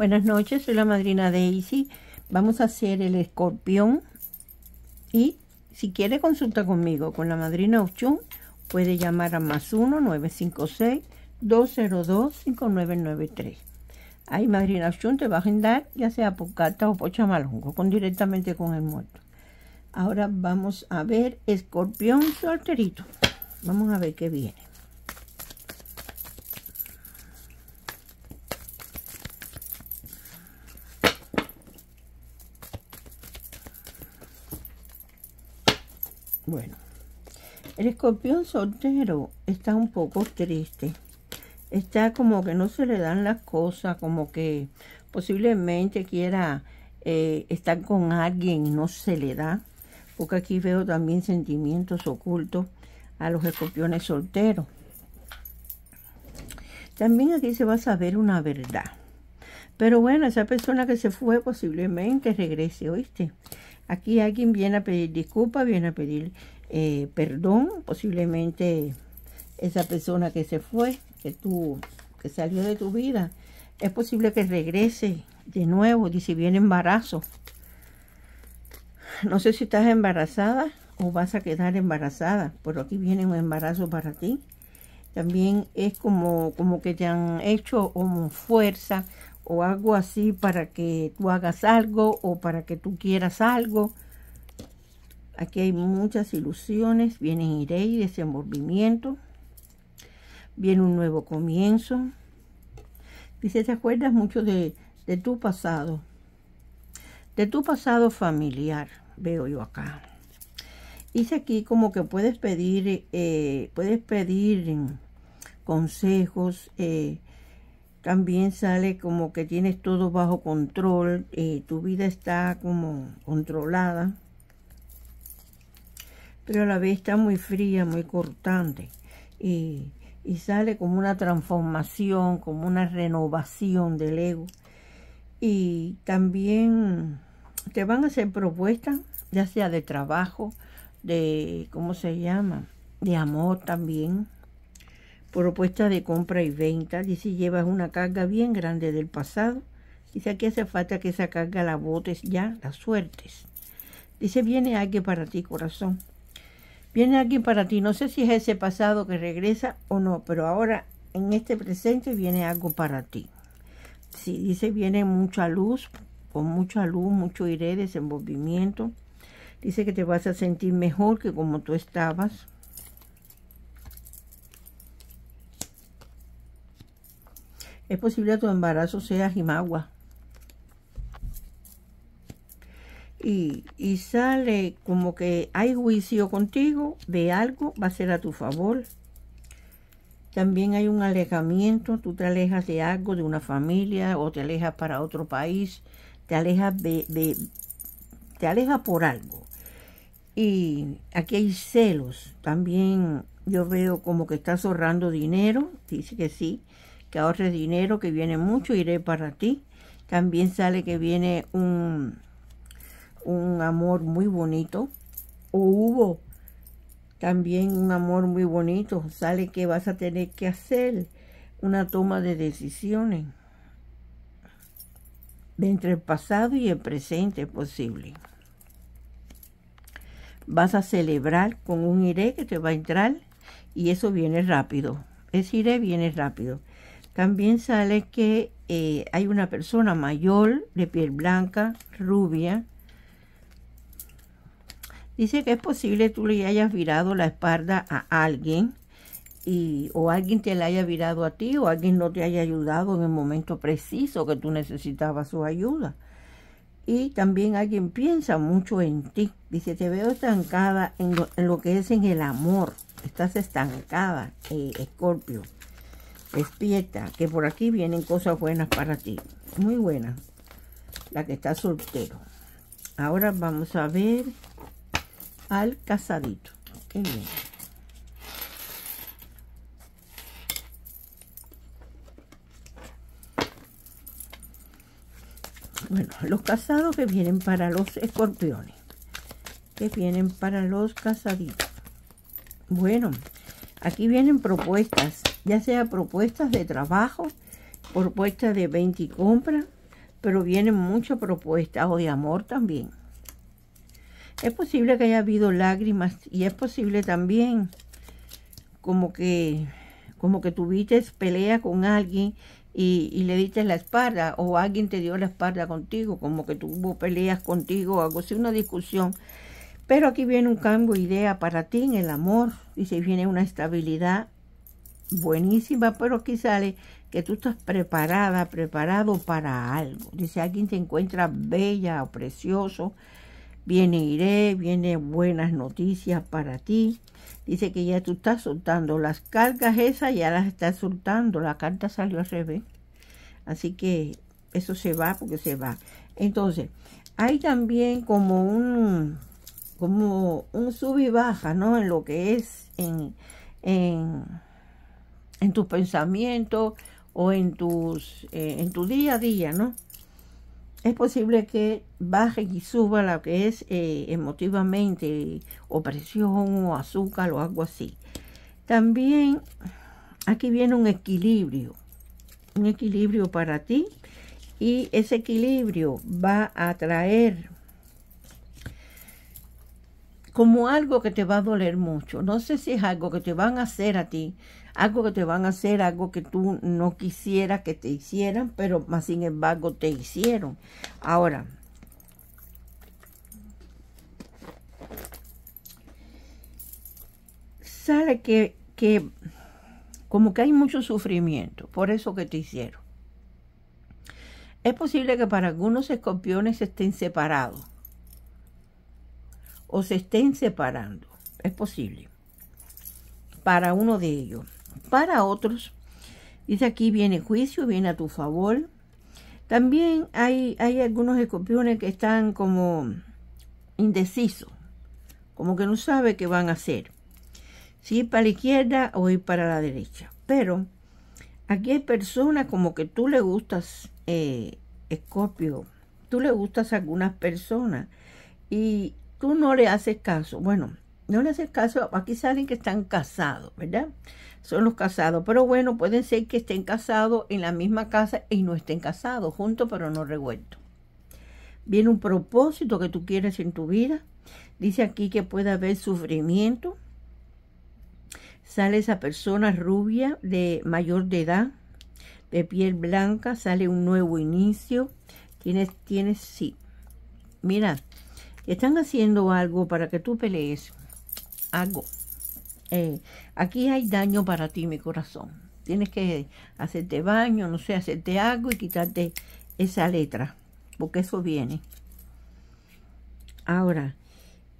Buenas noches, soy la madrina Daisy. Vamos a hacer el escorpión y si quiere consulta conmigo, con la madrina Ochun, puede llamar a más 1-956-202-5993. Ahí madrina Ochun te va a agendar ya sea por carta o por chamalongo, con, directamente con el muerto. Ahora vamos a ver escorpión solterito. Vamos a ver qué viene. El escorpión soltero está un poco triste. Está como que no se le dan las cosas, como que posiblemente quiera eh, estar con alguien no se le da. Porque aquí veo también sentimientos ocultos a los escorpiones solteros. También aquí se va a saber una verdad. Pero bueno, esa persona que se fue posiblemente regrese, ¿oíste? Aquí alguien viene a pedir disculpas, viene a pedir eh, perdón, posiblemente esa persona que se fue, que tú, que salió de tu vida, es posible que regrese de nuevo, dice, viene embarazo. No sé si estás embarazada o vas a quedar embarazada, pero aquí viene un embarazo para ti. También es como, como que te han hecho fuerza o algo así para que tú hagas algo o para que tú quieras algo Aquí hay muchas ilusiones, vienen iré y desenvolvimiento. Viene un nuevo comienzo. Dice, ¿te acuerdas mucho de, tu pasado? De tu pasado familiar, veo yo acá. Dice aquí como que puedes pedir, eh, puedes pedir consejos. Eh, también sale como que tienes todo bajo control. Eh, tu vida está como controlada pero a la vez está muy fría, muy cortante y, sale como una transformación, como una renovación del ego. Y también te van a hacer propuestas, ya sea de trabajo, de, ¿cómo se llama? De amor también. propuestas de compra y venta. Dice, llevas una carga bien grande del pasado. Dice, aquí hace falta que esa carga la botes ya, las suertes. Dice, viene alguien para ti, corazón. Viene alguien para ti. No sé si es ese pasado que regresa o no, pero ahora en este presente viene algo para ti. Si dice, viene mucha luz, con mucha luz, mucho iré, desenvolvimiento. Dice que te vas a sentir mejor que como tú estabas. Es posible que tu embarazo sea jimagua. y, sale como que hay juicio contigo de algo, va a ser a tu favor. También hay un alejamiento, tú te alejas de algo, de una familia o te alejas para otro país, te alejas de, te alejas por algo. Y aquí hay celos, también yo veo como que estás ahorrando dinero, dice que sí, que ahorres dinero, que viene mucho, iré para ti. También sale que viene un un amor muy bonito, o hubo también un amor muy bonito, sale que vas a tener que hacer una toma de decisiones entre el pasado y el presente posible. Vas a celebrar con un iré que te va a entrar y eso viene rápido. Ese iré viene rápido. También sale que eh, hay una persona mayor de piel blanca, rubia, Dice que es posible tú le hayas virado la espalda a alguien y o alguien te la haya virado a ti o alguien no te haya ayudado en el momento preciso que tú necesitabas su ayuda. Y también alguien piensa mucho en ti. Dice, te veo estancada en lo, que es en el amor. Estás estancada, eh, Escorpio. Despierta, que por aquí vienen cosas buenas para ti. Muy buenas. La que está soltero. Ahora vamos a ver al casadito. Bueno, los casados que vienen para los escorpiones. Que vienen para los casaditos. Bueno, aquí vienen propuestas. Ya sea propuestas de trabajo, propuestas de venta y compra. Pero vienen muchas propuestas o de amor también. Es posible que haya habido lágrimas y es posible también como que, como que tuviste pelea con alguien y, le diste la espalda o alguien te dio la espalda contigo, como que tuvo peleas contigo, algo así, una discusión. Pero aquí viene un cambio de idea para ti en el amor. y si viene una estabilidad buenísima, pero aquí sale que tú estás preparada, preparado para algo. Dice, alguien te encuentra bella o precioso Viene iré, viene buenas noticias para ti. Dice que ya tú estás soltando las cargas esas, ya las estás soltando. La carta salió al revés. Así que eso se va porque se va. Entonces, hay también como un como un sub y baja, ¿no? En lo que es en, en, tus pensamientos o en tus eh, en tu día a día, ¿no? es posible que baje y suba lo que es eh, emotivamente, o presión, o azúcar, o algo así. También aquí viene un equilibrio, un equilibrio para ti, y ese equilibrio va a traer como algo que te va a doler mucho. No sé si es algo que te van a hacer a ti, algo que te van a hacer, algo que tú no quisieras que te hicieran, pero más sin embargo te hicieron. Ahora, Sabe que, que como que hay mucho sufrimiento por eso que te hicieron. Es posible que para algunos escorpiones estén separados o se estén separando. Es posible. Para uno de ellos para otros. Dice aquí viene juicio, viene a tu favor. También hay, hay algunos escorpiones que están como indecisos, como que no sabe qué van a hacer, si ir para la izquierda o ir para la derecha. Pero aquí hay personas como que tú le gustas, eh, escorpio, tú le gustas a algunas personas y tú no le haces caso. Bueno, no le haces caso, aquí salen que están casados, ¿verdad? son los casados. Pero bueno, pueden ser que estén casados en la misma casa y no estén casados, juntos pero no revueltos. Viene un propósito que tú quieres en tu vida. Dice aquí que puede haber sufrimiento. Sale esa persona rubia de mayor de edad, de piel blanca, sale un nuevo inicio. Tienes, tienes, sí. Mira, están haciendo algo para que tú pelees. Algo. Eh, aquí hay daño para ti, mi corazón. Tienes que hacerte baño, no sé, hacerte algo y quitarte esa letra, porque eso viene. Ahora,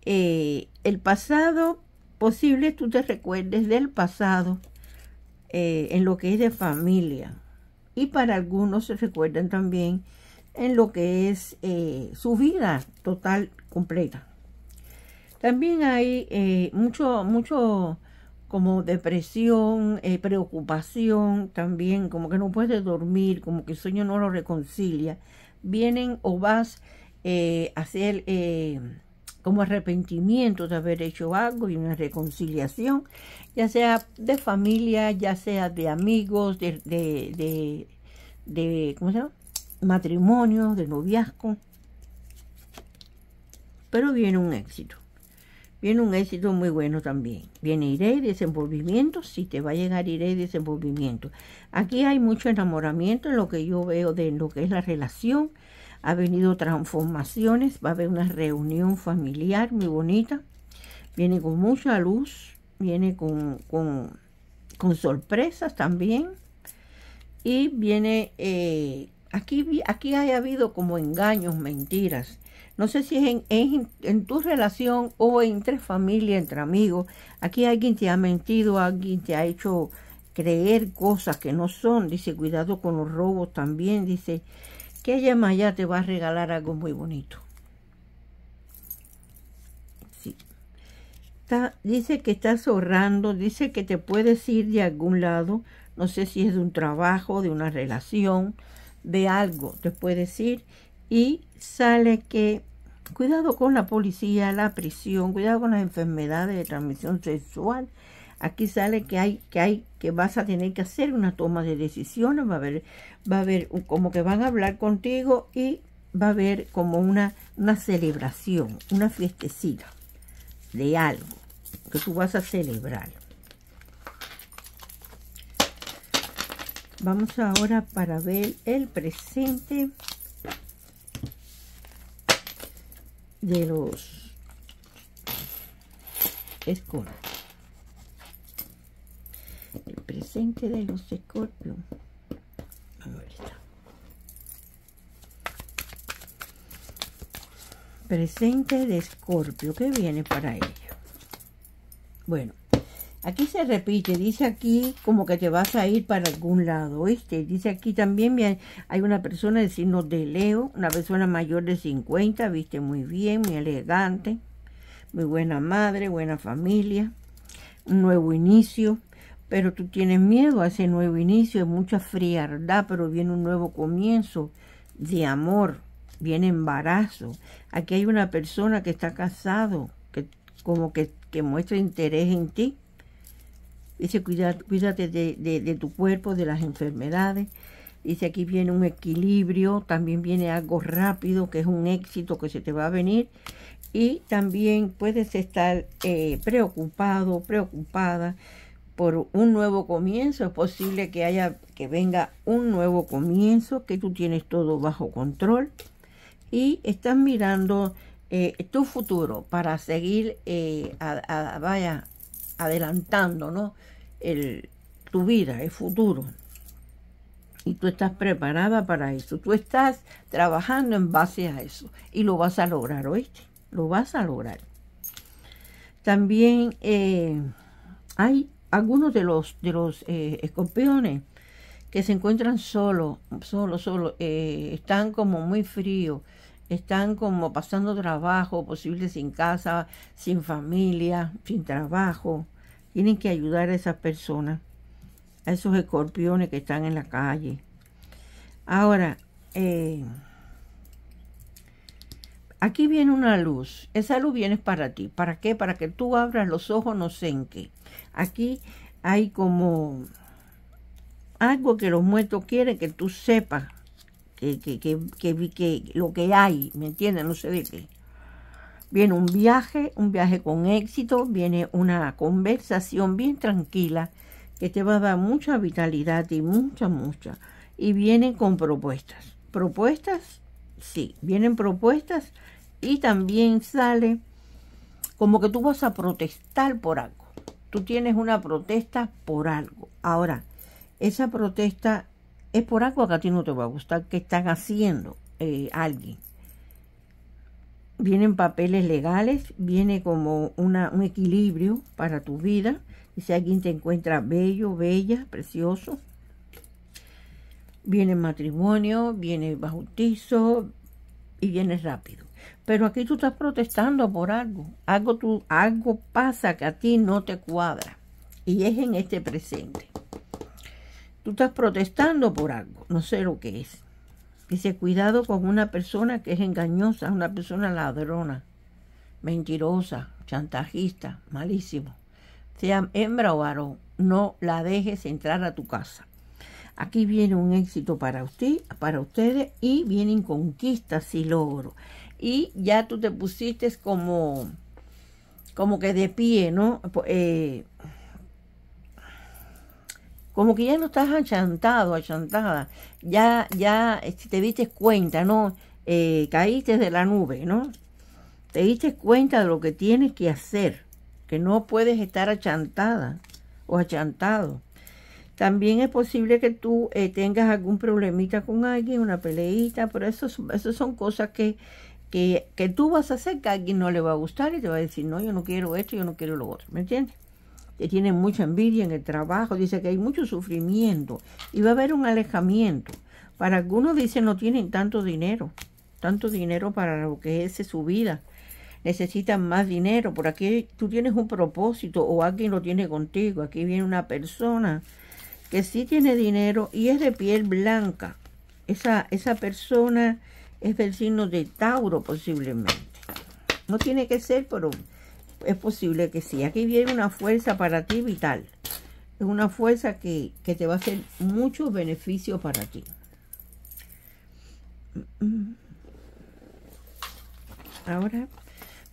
eh, el pasado, posible tú te recuerdes del pasado eh, en lo que es de familia. Y para algunos se recuerdan también en lo que es eh, su vida total, completa. También hay mucho, mucho como depresión, eh, preocupación también, como que no puedes dormir, como que el sueño no lo reconcilia, vienen o vas eh, a hacer eh, como arrepentimiento de haber hecho algo y una reconciliación, ya sea de familia, ya sea de amigos, de, matrimonio, de noviazgo, pero viene un éxito. Viene un éxito muy bueno también. Viene iré y desenvolvimiento, si te va a llegar iré y desenvolvimiento. Aquí hay mucho enamoramiento en lo que yo veo de lo que es la relación. Ha venido transformaciones, va a haber una reunión familiar muy bonita. Viene con mucha luz, viene con, con, sorpresas también. Y viene, eh, aquí, aquí ha habido como engaños, mentiras no sé si es en, tu relación o entre familia, entre amigos. Aquí alguien te ha mentido, alguien te ha hecho creer cosas que no son. Dice, cuidado con los robos también. Dice, que ella más allá te va a regalar algo muy bonito. Sí. dice que estás ahorrando, dice que te puedes ir de algún lado. No sé si es de un trabajo, de una relación, de algo. Te puedes ir y sale que Cuidado con la policía, la prisión, cuidado con las enfermedades de transmisión sexual. Aquí sale que hay, que hay, que vas a tener que hacer una toma de decisiones, va a haber, va a haber como que van a hablar contigo y va a haber como una, una celebración, una fiestecita de algo que tú vas a celebrar. Vamos ahora para ver el presente. de los escorpios. El presente de los escorpios. Presente de escorpio. que viene para ello? Bueno, Aquí se repite, dice aquí como que te vas a ir para algún lado, ¿oíste? Dice aquí también hay una persona de signo de Leo, una persona mayor de 50, viste muy bien, muy elegante, muy buena madre, buena familia, un nuevo inicio, pero tú tienes miedo a ese nuevo inicio, es mucha frialdad, pero viene un nuevo comienzo de amor, viene embarazo. Aquí hay una persona que está casado, que como que, que muestra interés en ti Dice, cuídate de, de, tu cuerpo, de las enfermedades. Dice, aquí viene un equilibrio, también viene algo rápido, que es un éxito que se te va a venir. Y también puedes estar eh, preocupado, preocupada por un nuevo comienzo. Es posible que haya, que venga un nuevo comienzo, que tú tienes todo bajo control. Y estás mirando eh, tu futuro para seguir, eh, vaya, adelantando, ¿no? tu vida, el futuro. Y tú estás preparada para eso. Tú estás trabajando en base a eso. Y lo vas a lograr, ¿oíste? Lo vas a lograr. También eh, hay algunos de los, de los eh, escorpiones que se encuentran solos, solo, solo, eh, están como muy fríos, están como pasando trabajo, posible sin casa, sin familia, sin trabajo. Tienen que ayudar a esas personas, a esos escorpiones que están en la calle. Ahora, eh, aquí viene una luz. Esa luz viene para ti. ¿Para qué? Para que tú abras los ojos, no sé en qué. Aquí hay como algo que los muertos quieren que tú sepas que, que, que, que lo que hay, ¿me entiendes? No sé de qué. Viene un viaje, un viaje con éxito, viene una conversación bien tranquila que te va a dar mucha vitalidad y mucha, mucha. Y viene con propuestas. Propuestas, sí, vienen propuestas y también sale como que tú vas a protestar por algo. Tú tienes una protesta por algo. Ahora, esa protesta es por algo que a ti no te va a gustar que están haciendo eh, alguien vienen papeles legales, viene como un equilibrio para tu vida. Y si alguien te encuentra bello, bella, precioso. Viene matrimonio, viene bautizo y viene rápido. Pero aquí tú estás protestando por algo. Algo, algo pasa que a ti no te cuadra. Y es en este presente. Tú estás protestando por algo. No sé lo que es. Dice, cuidado con una persona que es engañosa, una persona ladrona, mentirosa, chantajista, malísimo. Sea hembra o varón, no la dejes entrar a tu casa. Aquí viene un éxito para usted, para ustedes, y vienen conquistas y logros. Y ya tú te pusiste como, como que de pie, ¿no? Eh, como que ya no estás achantado, achantada, ya, ya eh, te diste cuenta, ¿no? Eh, caíste de la nube, ¿no? Te diste cuenta de lo que tienes que hacer, que no puedes estar achantada o achantado. También es posible que tú eh, tengas algún problemita con alguien, una peleita, pero eso, eso son cosas que, que, que tú vas a hacer que a alguien no le va a gustar y te va a decir, no, yo no quiero esto, yo no quiero lo otro, ¿me entiendes? que tienen mucha envidia en el trabajo, dice que hay mucho sufrimiento y va a haber un alejamiento. Para algunos dicen no tienen tanto dinero, tanto dinero para lo que es su vida. Necesitan más dinero, por aquí tú tienes un propósito o alguien lo tiene contigo. Aquí viene una persona que sí tiene dinero y es de piel blanca. Esa, esa persona es del signo de Tauro posiblemente. No tiene que ser, pero es posible que sí. Aquí viene una fuerza para ti vital. Es una fuerza que, te va a hacer muchos beneficios para ti. Ahora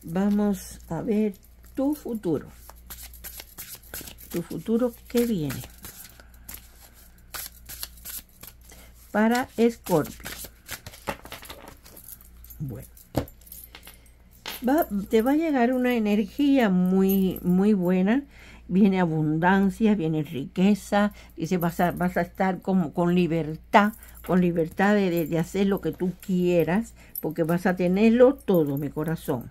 vamos a ver tu futuro. Tu futuro que viene. Para Scorpio. te va a llegar una energía muy, muy buena. Viene abundancia, viene riqueza, dice, vas a, vas a estar como con libertad, con libertad de, de, hacer lo que tú quieras, porque vas a tenerlo todo, mi corazón.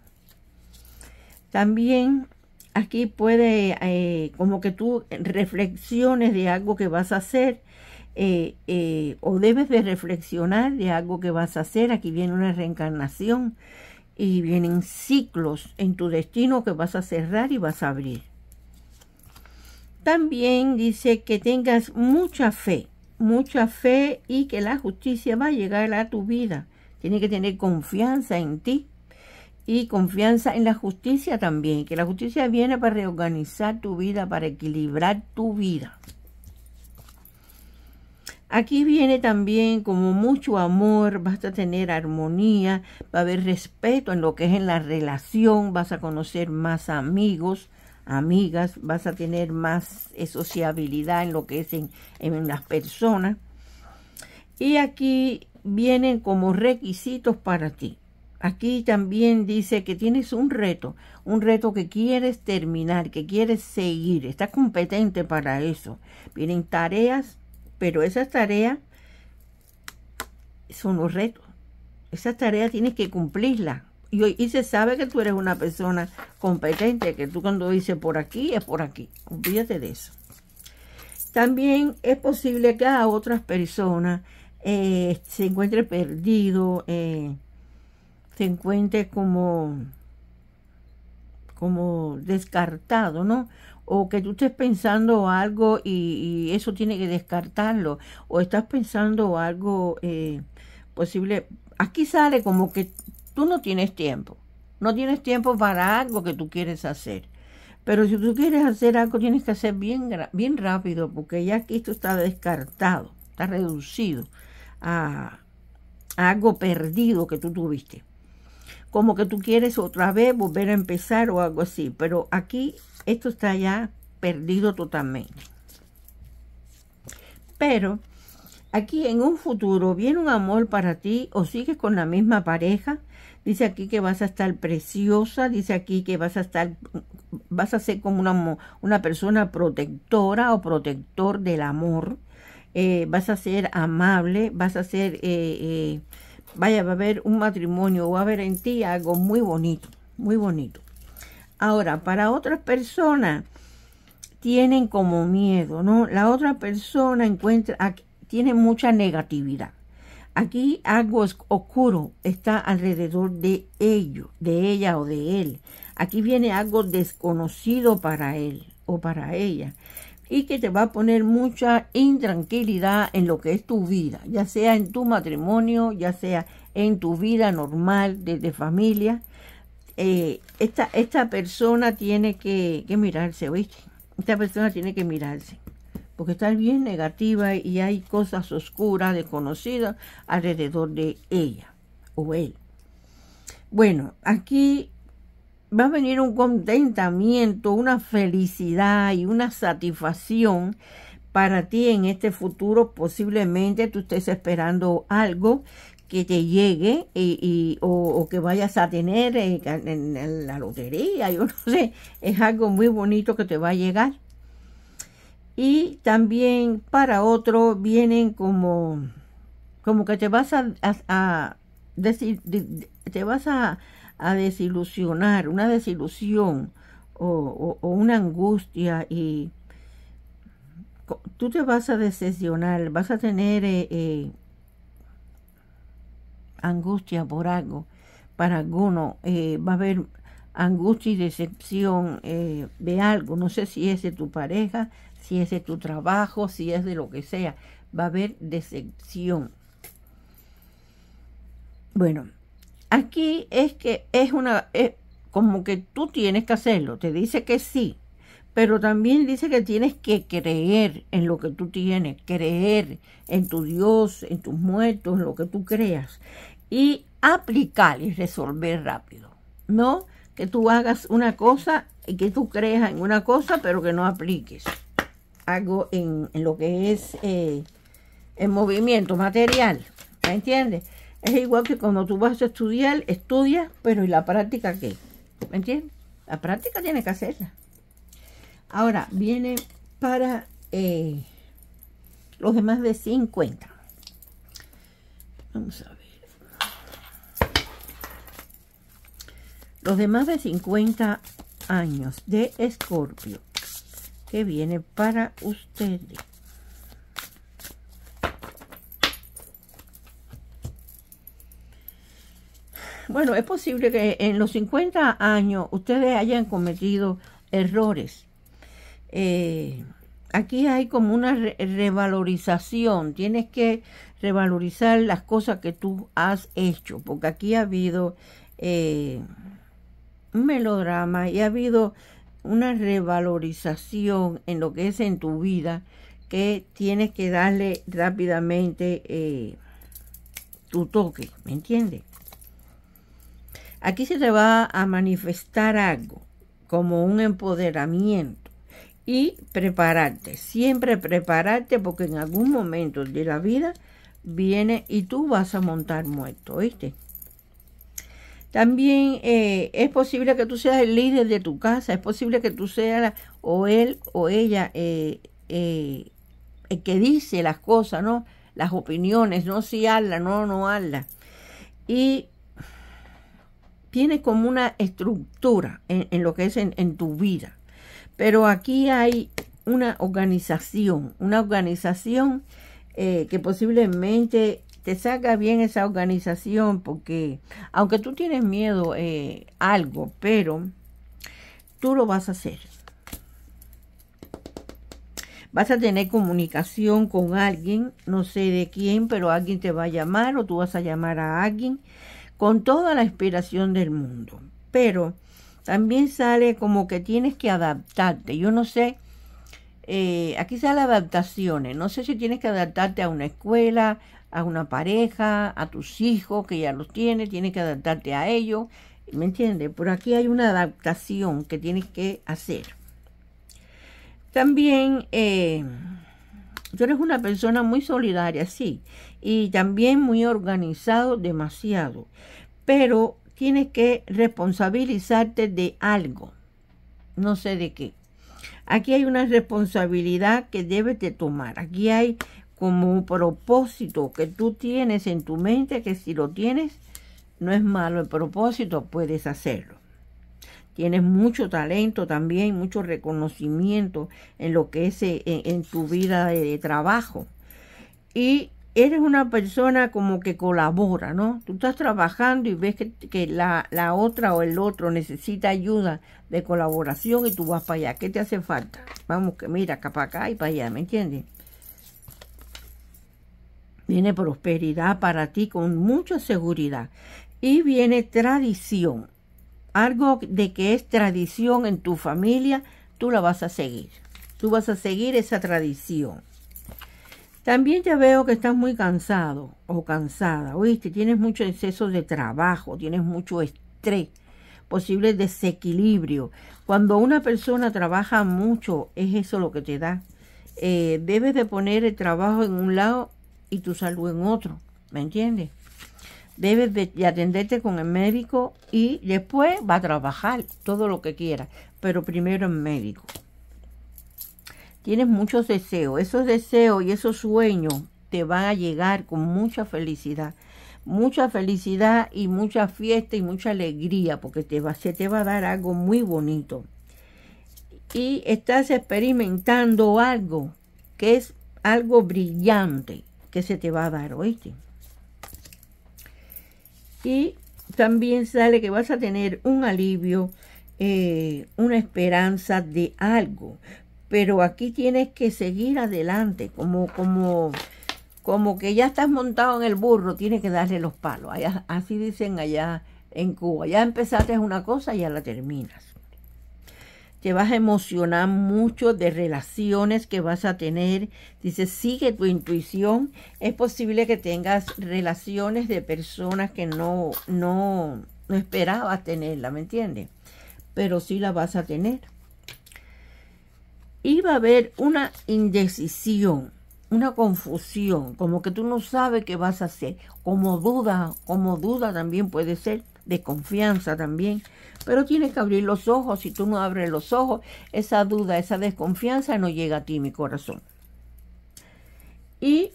También aquí puede, eh, como que tú reflexiones de algo que vas a hacer, eh, eh, o debes de reflexionar de algo que vas a hacer. Aquí viene una reencarnación y vienen ciclos en tu destino que vas a cerrar y vas a abrir. También dice que tengas mucha fe, mucha fe y que la justicia va a llegar a tu vida. Tienes que tener confianza en ti y confianza en la justicia también, que la justicia viene para reorganizar tu vida, para equilibrar tu vida. Aquí viene también como mucho amor, vas a tener armonía, va a haber respeto en lo que es en la relación, vas a conocer más amigos, amigas, vas a tener más eh, sociabilidad en lo que es en, las personas. Y aquí vienen como requisitos para ti. Aquí también dice que tienes un reto, un reto que quieres terminar, que quieres seguir, estás competente para eso. Vienen tareas pero esas tareas son los retos. Esa tarea tienes que cumplirla. Y, se sabe que tú eres una persona competente, que tú cuando dices por aquí es por aquí. Olvídate de eso. También es posible que a otras personas eh, se encuentre perdido, eh, se encuentre como como descartado, ¿no? O que tú estés pensando algo y, eso tiene que descartarlo, o estás pensando algo eh, posible. Aquí sale como que tú no tienes tiempo, no tienes tiempo para algo que tú quieres hacer. Pero si tú quieres hacer algo, tienes que hacer bien, rápido, porque ya aquí esto está descartado, está reducido a algo perdido que tú tuviste como que tú quieres otra vez volver a empezar o algo así. Pero aquí esto está ya perdido totalmente. Pero aquí en un futuro viene un amor para ti o sigues con la misma pareja. Dice aquí que vas a estar preciosa, dice aquí que vas a estar, vas a ser como una, una persona protectora o protector del amor. Eh, vas a ser amable, vas a ser eh, eh, Vaya, va a haber un matrimonio, va a haber en ti algo muy bonito, muy bonito. Ahora, para otras personas tienen como miedo, ¿no? La otra persona encuentra, tiene mucha negatividad. Aquí algo oscuro está alrededor de ello, de ella o de él. Aquí viene algo desconocido para él o para ella y que te va a poner mucha intranquilidad en lo que es tu vida, ya sea en tu matrimonio, ya sea en tu vida normal, desde familia. Eh, esta, persona tiene que, que mirarse, ¿viste? Esta persona tiene que mirarse, porque está bien negativa y hay cosas oscuras, desconocidas alrededor de ella o él. Bueno, aquí va a venir un contentamiento, una felicidad y una satisfacción para ti en este futuro. Posiblemente tú estés esperando algo que te llegue y, o, que vayas a tener en, la lotería, yo no sé, es algo muy bonito que te va a llegar. Y también para otro vienen como, como que te vas a, a decir, te vas a a desilusionar, una desilusión o, una angustia y tú te vas a decepcionar, vas a tener eh, eh, angustia por algo, para alguno, eh, va a haber angustia y decepción de algo, no sé si es de tu pareja, si es de tu trabajo, si es de lo que sea, va a haber decepción. Bueno, Aquí es que es una, como que tú tienes que hacerlo, te dice que sí, pero también dice que tienes que creer en lo que tú tienes, creer en tu Dios, en tus muertos, en lo que tú creas, y aplicar y resolver rápido, ¿no? Que tú hagas una cosa y que tú creas en una cosa, pero que no apliques algo en, lo que es el eh, movimiento material, ¿me entiendes? Es igual que cuando tú vas a estudiar, estudia, pero ¿y la práctica qué? ¿Me entiendes? La práctica tiene que hacerla. Ahora, viene para eh, los demás de 50. Vamos a ver. Los demás de 50 años de Escorpio que viene para ustedes. Bueno, es posible que en los 50 años ustedes hayan cometido errores. Eh, aquí hay como una revalorización, tienes que revalorizar las cosas que tú has hecho, porque aquí ha habido eh, un melodrama y ha habido una revalorización en lo que es en tu vida que tienes que darle rápidamente eh, tu toque, ¿me entiendes? Aquí se te va a manifestar algo como un empoderamiento y prepararte, siempre prepararte porque en algún momento de la vida viene y tú vas a montar muerto, ¿oíste? También eh, es posible que tú seas el líder de tu casa, es posible que tú seas o él o ella eh, eh, el que dice las cosas, ¿no? Las opiniones, no si habla, no, no habla. Y tiene como una estructura en, lo que es en, tu vida. Pero aquí hay una organización, una organización eh, que posiblemente te saca bien esa organización porque aunque tú tienes miedo eh, algo, pero tú lo vas a hacer. Vas a tener comunicación con alguien, no sé de quién, pero alguien te va a llamar o tú vas a llamar a alguien con toda la inspiración del mundo. Pero también sale como que tienes que adaptarte. Yo no sé, eh, aquí sale adaptaciones. ¿eh? No sé si tienes que adaptarte a una escuela, a una pareja, a tus hijos que ya los tienes, tienes que adaptarte a ellos. ¿Me entiendes? Por aquí hay una adaptación que tienes que hacer. También eh, tú eres una persona muy solidaria, sí y también muy organizado demasiado. Pero tienes que responsabilizarte de algo, no sé de qué. Aquí hay una responsabilidad que debes de tomar. Aquí hay como un propósito que tú tienes en tu mente que si lo tienes, no es malo el propósito, puedes hacerlo. Tienes mucho talento también, mucho reconocimiento en lo que es eh, en, tu vida de, de trabajo. Y eres una persona como que colabora, ¿no? Tú estás trabajando y ves que, la, la, otra o el otro necesita ayuda de colaboración y tú vas para allá. ¿Qué te hace falta? Vamos, que mira, acá para acá y para allá, ¿me entiendes? Viene prosperidad para ti con mucha seguridad. Y viene tradición. Algo de que es tradición en tu familia, tú la vas a seguir. Tú vas a seguir esa tradición. También te veo que estás muy cansado o cansada, oíste, tienes mucho exceso de trabajo, tienes mucho estrés, posible desequilibrio. Cuando una persona trabaja mucho, es eso lo que te da. Eh, debes de poner el trabajo en un lado y tu salud en otro, ¿me entiendes? Debes de atenderte con el médico y después va a trabajar todo lo que quieras, pero primero el médico. Tienes muchos deseos. Esos deseos y esos sueños te van a llegar con mucha felicidad. Mucha felicidad y mucha fiesta y mucha alegría porque te va, se te va a dar algo muy bonito. Y estás experimentando algo que es algo brillante que se te va a dar, hoy Y también sale que vas a tener un alivio, eh, una esperanza de algo, pero aquí tienes que seguir adelante, como, como, como que ya estás montado en el burro, tienes que darle los palos. así dicen allá en Cuba. Ya empezaste una cosa, y ya la terminas. Te vas a emocionar mucho de relaciones que vas a tener. Dice, sigue tu intuición. Es posible que tengas relaciones de personas que no, no, no esperabas tenerla, ¿me entiendes? Pero sí la vas a tener iba a haber una indecisión, una confusión, como que tú no sabes qué vas a hacer, como duda, como duda también puede ser, desconfianza también, pero tienes que abrir los ojos, si tú no abres los ojos, esa duda, esa desconfianza no llega a ti, mi corazón. Y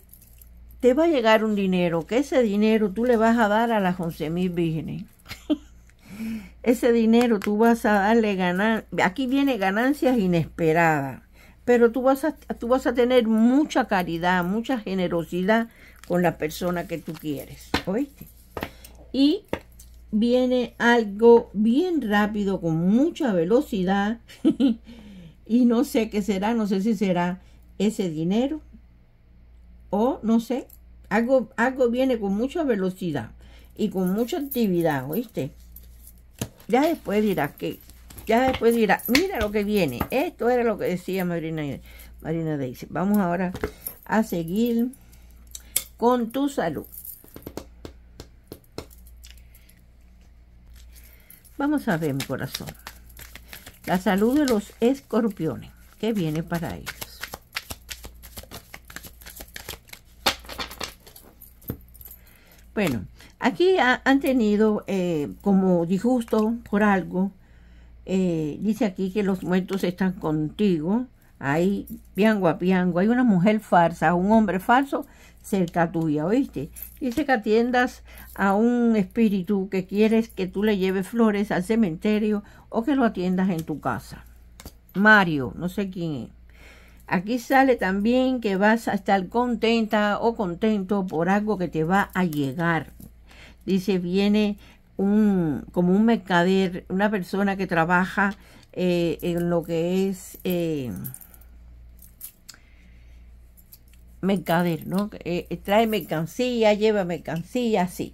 te va a llegar un dinero, que ese dinero tú le vas a dar a las 11 mil vírgenes. ese dinero tú vas a darle ganancias, aquí viene ganancias inesperadas, pero tú vas, a, tú vas a tener mucha caridad, mucha generosidad con la persona que tú quieres, ¿oíste? Y viene algo bien rápido, con mucha velocidad, y no sé qué será, no sé si será ese dinero, o no sé, algo, algo viene con mucha velocidad y con mucha actividad, ¿oíste? Ya después dirás que, ya después dirá mira lo que viene. Esto era lo que decía Marina, Marina Daisy. Vamos ahora a seguir con tu salud. Vamos a ver, mi corazón. La salud de los escorpiones. ¿Qué viene para ellos? Bueno, Aquí han tenido eh, como disgusto por algo. Eh, dice aquí que los muertos están contigo. Ahí, piango a piango. Hay una mujer falsa, un hombre falso cerca tuya, ¿oíste? Dice que atiendas a un espíritu que quieres que tú le lleves flores al cementerio o que lo atiendas en tu casa. Mario, no sé quién Aquí sale también que vas a estar contenta o contento por algo que te va a llegar dice, viene un, como un mercader, una persona que trabaja eh, en lo que es eh, mercader, ¿no? Eh, trae mercancía, lleva mercancía, así.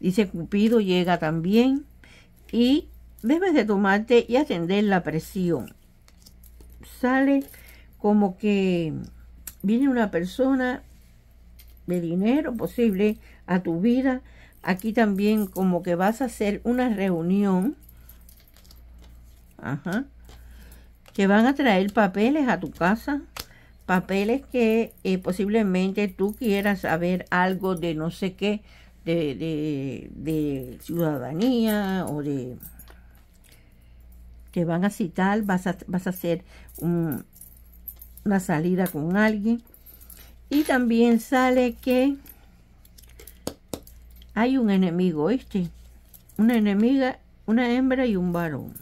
Dice Cupido llega también y debes de tomarte y atender la presión. Sale como que viene una persona de dinero posible a tu vida. Aquí también como que vas a hacer una reunión. Que van a traer papeles a tu casa. Papeles que eh, posiblemente tú quieras saber algo de no sé qué. De, de, ciudadanía o de te van a citar, vas a, vas a hacer una salida con alguien. Y también sale que hay un enemigo, este, Una enemiga, una hembra y un varón.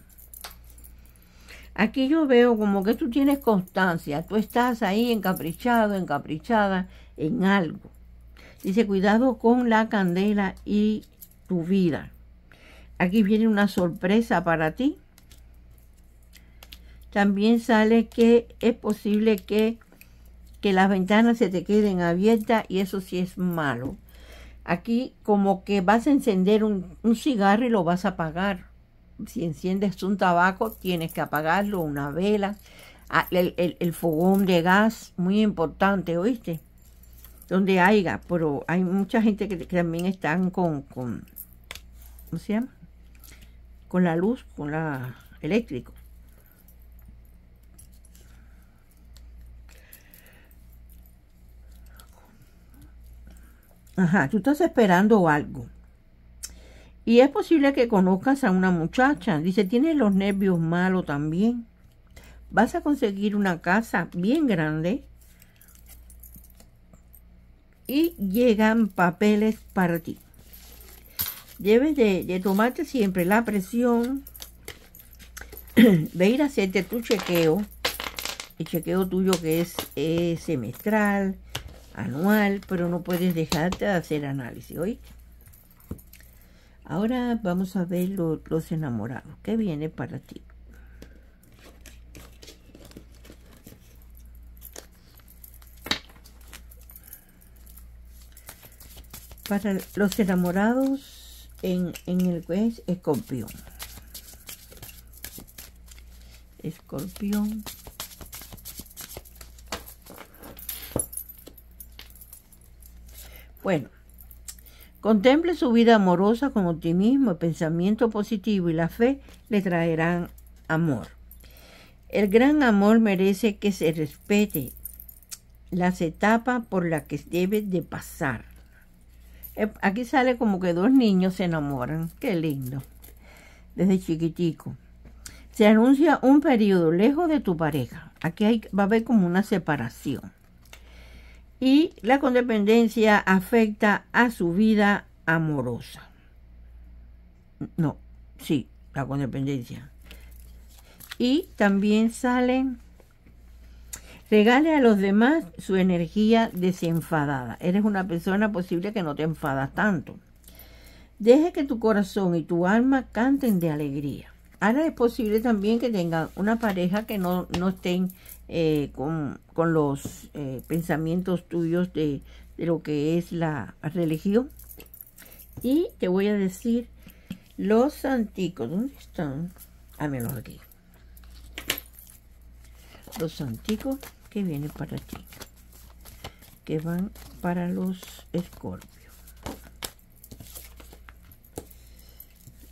Aquí yo veo como que tú tienes constancia, tú estás ahí encaprichado, encaprichada en algo. Dice, cuidado con la candela y tu vida. Aquí viene una sorpresa para ti. También sale que es posible que, que las ventanas se te queden abiertas y eso sí es malo. Aquí como que vas a encender un, cigarro y lo vas a apagar. Si enciendes un tabaco, tienes que apagarlo, una vela, el, fogón de gas, muy importante, ¿oíste? Donde haya, pero hay mucha gente que, también están con, con, ¿cómo se llama? Con la luz, con la eléctrico. Ajá, tú estás esperando algo. Y es posible que conozcas a una muchacha. Dice, tienes los nervios malos también. Vas a conseguir una casa bien grande. Y llegan papeles para ti. Debes de, tomarte siempre la presión de ir a hacerte tu chequeo. El chequeo tuyo que es semestral anual, pero no puedes dejarte hacer análisis, hoy Ahora vamos a ver los enamorados. ¿Qué viene para ti? Para los enamorados en, en el es escorpión. Escorpión. Bueno, contemple su vida amorosa con optimismo, el pensamiento positivo y la fe le traerán amor. El gran amor merece que se respete las etapas por las que debe de pasar. Eh, aquí sale como que dos niños se enamoran. Qué lindo. Desde chiquitico. Se anuncia un periodo lejos de tu pareja. Aquí va a haber como una separación y la condependencia afecta a su vida amorosa. No, sí, la condependencia. Y también sale, Regale a los demás su energía desenfadada. Eres una persona posible que no te enfadas tanto. Deje que tu corazón y tu alma canten de alegría. Ahora es posible también que tengan una pareja que no, no estén eh, con, con, los eh, pensamientos tuyos de, de lo que es la religión. Y te voy a decir los antiguos ¿Dónde están? Ah, a menos aquí. Los antiguos que vienen para ti. Que van para los escorpios.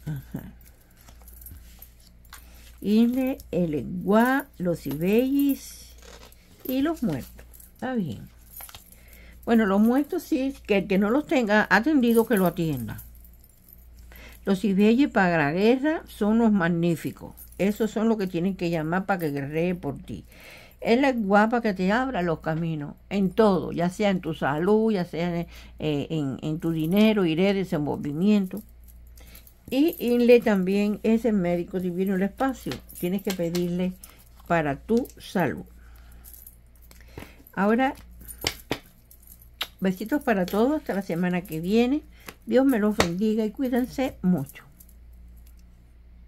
Ajá el lengua los Ibellis y los muertos. Está bien. Bueno, los muertos sí, que el que no los tenga atendido que lo atienda. Los Ibellis para la guerra son los magníficos. Esos son los que tienen que llamar para que guerree por ti. es la guapa que te abra los caminos en todo, ya sea en tu salud, ya sea en, eh, en tu dinero, iré, desenvolvimiento. Y Inle también es el médico divino el espacio. Tienes que pedirle para tu salud. Ahora, besitos para todos hasta la semana que viene. Dios me los bendiga y cuídense mucho.